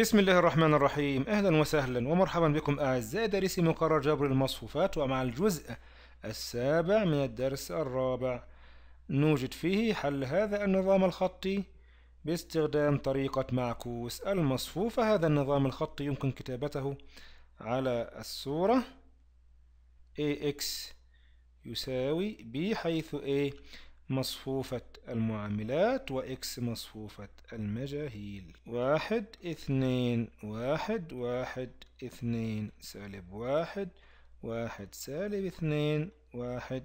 بسم الله الرحمن الرحيم أهلا وسهلا ومرحبا بكم أعزائي دارسي مقرر جبر المصفوفات ومع الجزء السابع من الدرس الرابع نوجد فيه حل هذا النظام الخطي باستخدام طريقة معكوس المصفوفة هذا النظام الخطي يمكن كتابته على الصورة AX يساوي B حيث A مصفوفة المعاملات وإكس مصفوفة المجاهيل واحد اثنين واحد واحد اثنين سالب واحد واحد سالب اثنين واحد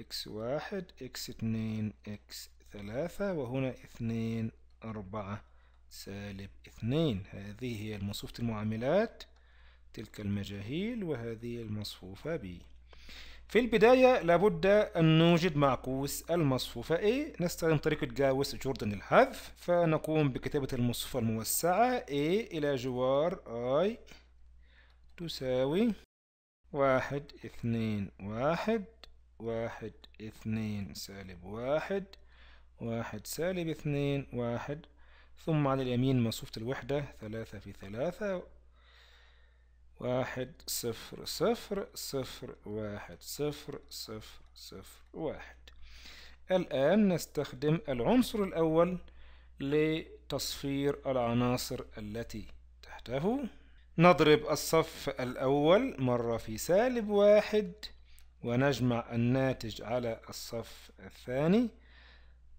إكس واحد إكس اثنين إكس ثلاثة وهنا اثنين أربعة سالب اثنين هذه هي مصفوفة المعاملات تلك المجاهيل وهذه المصفوفة ب في البداية لابد أن نوجد معكوس المصفوفة A نستخدم طريقة جاوس جوردن الحذف فنقوم بكتابة المصفوفة الموسعة A إلى جوار I تساوي واحد اثنين واحد واحد اثنين سالب واحد واحد سالب اثنين واحد ثم على اليمين مصفوفة الوحدة ثلاثة في ثلاثة واحد صفر صفر صفر واحد صفر صفر صفر واحد الآن نستخدم العنصر الأول لتصفير العناصر التي تحته نضرب الصف الأول مرة في سالب واحد ونجمع الناتج على الصف الثاني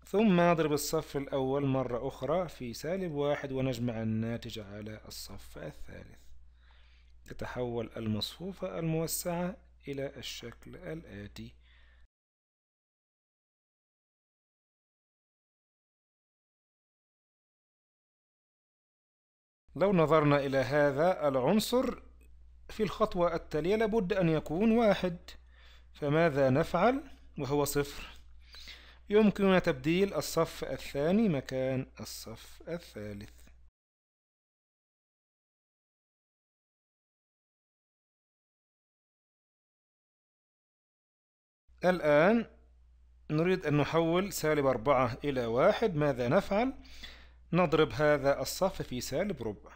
ثم نضرب الصف الأول مرة أخرى في سالب واحد ونجمع الناتج على الصف الثالث تتحول المصفوفة الموسعة إلى الشكل الآتي لو نظرنا إلى هذا العنصر في الخطوة التالية لابد أن يكون واحد فماذا نفعل وهو صفر يمكننا تبديل الصف الثاني مكان الصف الثالث الآن نريد أن نحول سالب أربعة إلى واحد ماذا نفعل؟ نضرب هذا الصف في سالب ربع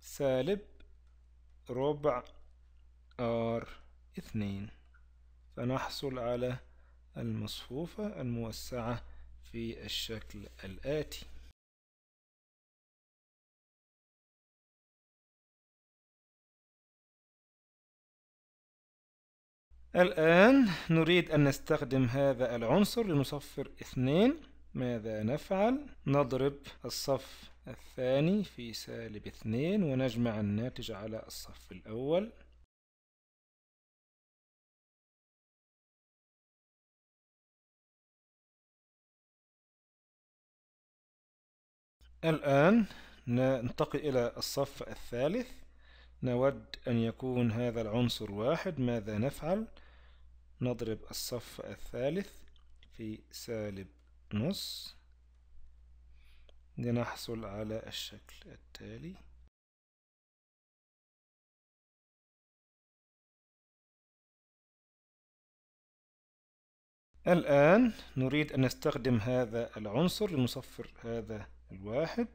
سالب ربع ار اثنين فنحصل على المصفوفة الموسعة في الشكل الآتي الآن نريد أن نستخدم هذا العنصر لنصفر اثنين ماذا نفعل؟ نضرب الصف الثاني في سالب اثنين ونجمع الناتج على الصف الأول الآن ننتقل إلى الصف الثالث نود أن يكون هذا العنصر واحد ماذا نفعل؟ نضرب الصف الثالث في سالب نص لنحصل على الشكل التالي الآن نريد أن نستخدم هذا العنصر لنصفر هذا الواحد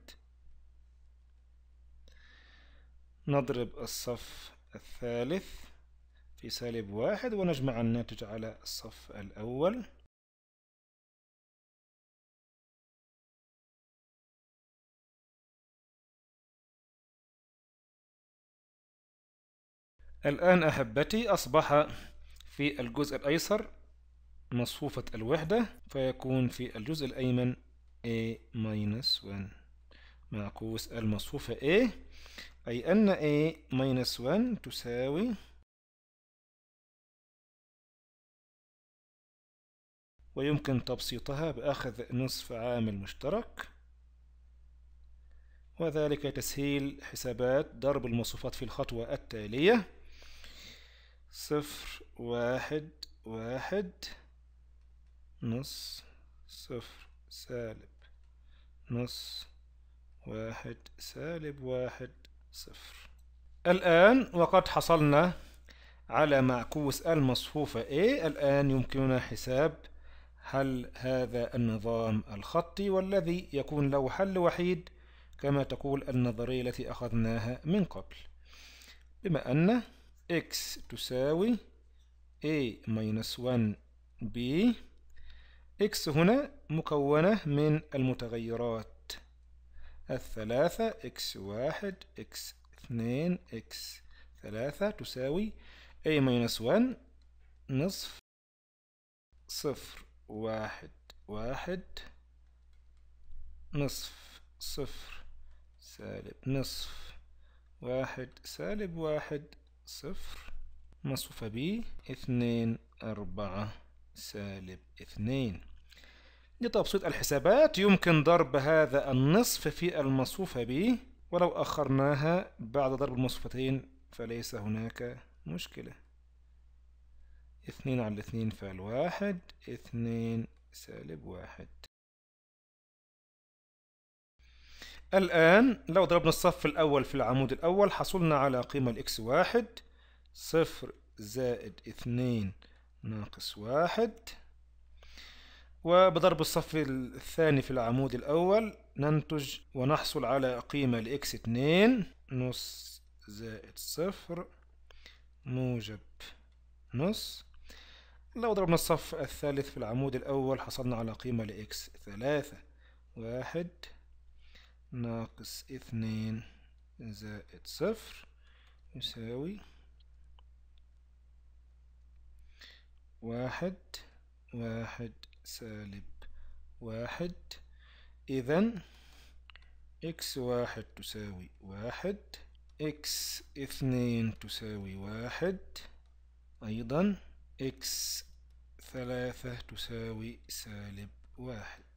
نضرب الصف الثالث في سالب واحد ونجمع الناتج على الصف الأول الآن أحبتي أصبح في الجزء الأيسر مصفوفة الوحدة فيكون في الجزء الأيمن A 1 مع المصفوفة A أي أن A 1 تساوي ويمكن تبسيطها بأخذ نصف عامل مشترك وذلك تسهيل حسابات ضرب الموصوفات في الخطوة التالية صفر واحد واحد نص صفر سالب نص واحد سالب واحد صفر الآن وقد حصلنا على معكوس المصفوفة A الآن يمكننا حساب حل هذا النظام الخطي والذي يكون له حل وحيد كما تقول النظرية التي أخذناها من قبل بما أن x تساوي a minus 1b x هنا مكونة من المتغيرات الثلاثة x1 x2 x3 تساوي a minus 1 نصف صفر واحد واحد نصف صفر سالب نصف واحد سالب واحد صفر مصفوفة ب اثنين أربعة سالب اثنين لتبسيط الحسابات يمكن ضرب هذا النصف في المصفوفة ب ولو أخرناها بعد ضرب المصفوفتين فليس هناك مشكلة اثنين على اثنين فعل واحد اثنين سالب واحد الآن لو ضربنا الصف الأول في العمود الأول حصلنا على قيمة الإكس واحد صفر زائد اثنين ناقص واحد وبضرب الصف الثاني في العمود الأول ننتج ونحصل على قيمة لإكس اثنين نص زائد صفر موجب نص لو ضربنا الصف الثالث في العمود الأول حصلنا على قيمة لإكس ثلاثة واحد ناقص اثنين زائد صفر يساوي واحد واحد سالب واحد إذن إكس واحد تساوي واحد إكس اثنين تساوي واحد أيضا إكس ثلاثة تساوي سالب واحد